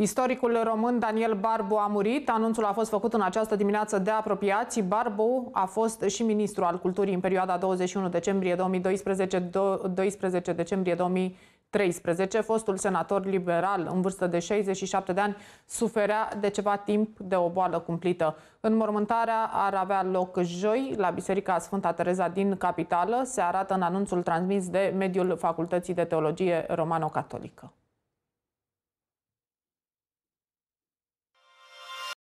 Istoricul român Daniel Barbu a murit. Anunțul a fost făcut în această dimineață de apropiații. Barbu a fost și ministru al culturii în perioada 21 decembrie 2012-12 decembrie 2013. Fostul senator liberal în vârstă de 67 de ani suferea de ceva timp de o boală cumplită. Înmormântarea ar avea loc joi la Biserica Sfânta Tereza din Capitală. Se arată în anunțul transmis de mediul Facultății de Teologie Romano-Catolică.